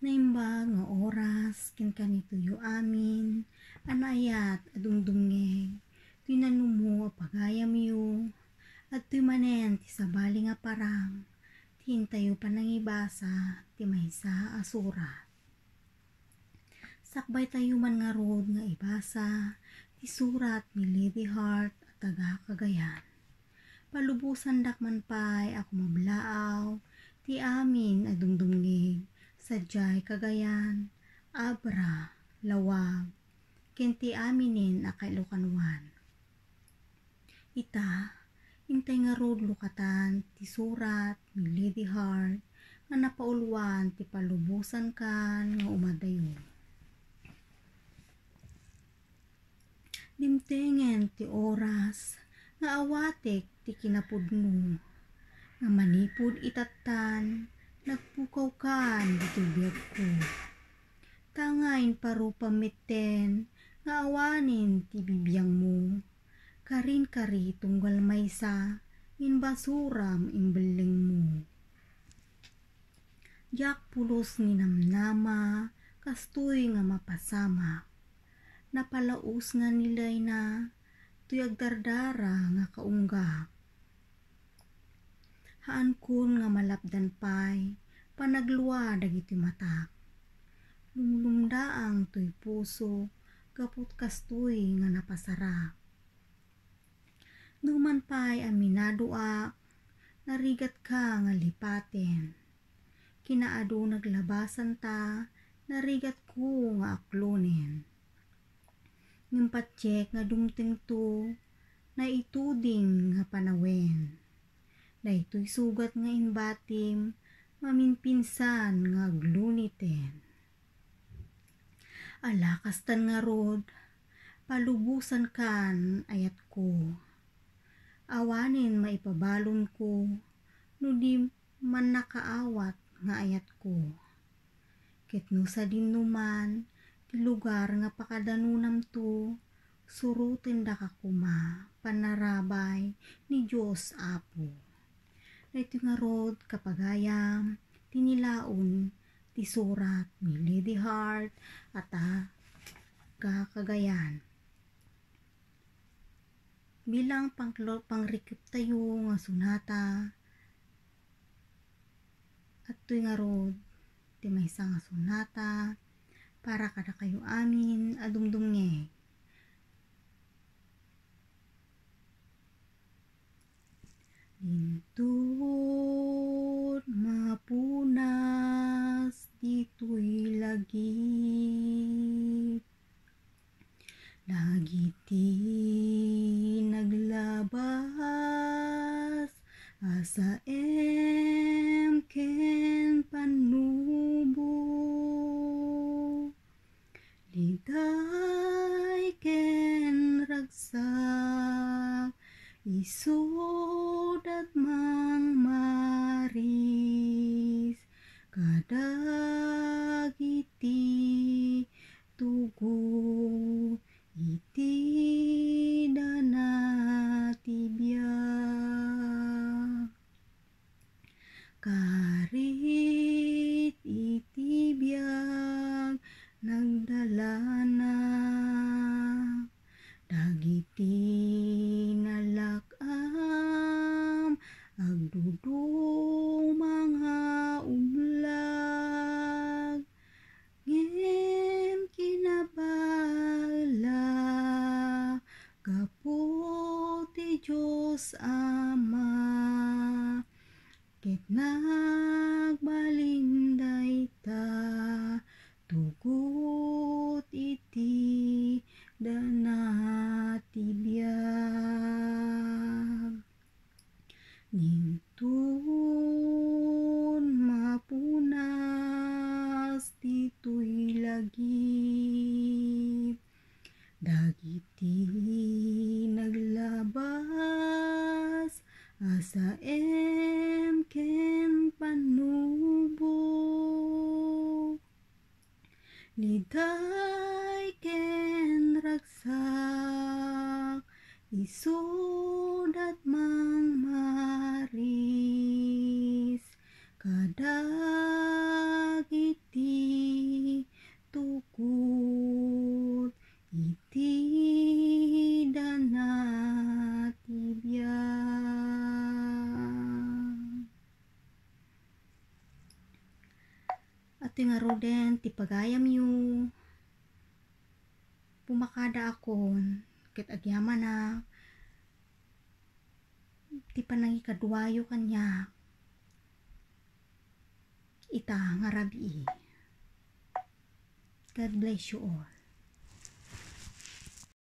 naimbag nga oras ken kanituyo amin anayat adungdungeg tinanumo pagayam yu at tumanen ti sabali nga parang tintayo panangibasa ti maysa asura sakbay tayo man nga road nga ibasa ti surat ni Lady Heart at taga Cagayan palubusan dakman pay ako mablaaw ti amin adungdung Sadyay Cagayan, Abra, Lawag, kinti aminin akailukanwan. Ita, intay nga rod lukatan, ti surat, ni Lady Heart, nga napaulwan, ti palubusan kan, nga umadayo. Dimtengen ti oras, nga awatek ti kinapudno, nga manipod itatan, Nagpukaw ka, bitubiyag ko. Tangain parupamiten, nga ngawanin ti bibiyang mo. Karin-kari tunggal maysa, in basuram imbeling mo. Yak pulos ni namnama, kastoy nga mapasama. Napalaus nga nilay na, tuyag dardara nga kaungga. haan kun nga malapdan pay panagluwa dagiti mata. Lumlumdaang tuy puso, kaput kastoy nga napasara. Numan pa'y aminado a, narigat ka nga lipaten. Kinaado naglabasan ta, narigat ko nga aklonen. Nimpatsek nga dumting to, na ituding nga panawen. Daytoy sugat nga inbatim, maminpinsan nga glunitin. Alakas tan nga rod, palubusan kan ayat ko. Awanin maipabalon ko, nudi man nakaawat nga ayat ko. Kitnusa din numan, ti lugar nga pakadanunam to, surutin da kakuma, panarabay ni Diyos Apo. Ito nga road, kapagayam, tinilaon, tisurat, ni Lady Heart, at ah, kakagayan. Bilang pangklo, pangrikip tayo nga sunata, at ito'y nga road, ti may nga sunata, para kada kayo amin, adumdum niya. Hintur mapunas dito'y Lagi Lagiti naglabas asa em ken panubo Liday ken ragsak iso mang maris kadagiti tugu iti dana tibia karit biang nagdalana dagiti Diyos Ama, kit nagbalinday ta, tugot iti danatibiyag. Nintun mapunas tito'y lagi, dagiti Lidai ken raksak isudat mangmaris kadang ato nga rodent, tipagayam yu. Pumakada ako, kit agyama na. Ti panangi kadwayo kanya. Ita nga rabi. God bless you all.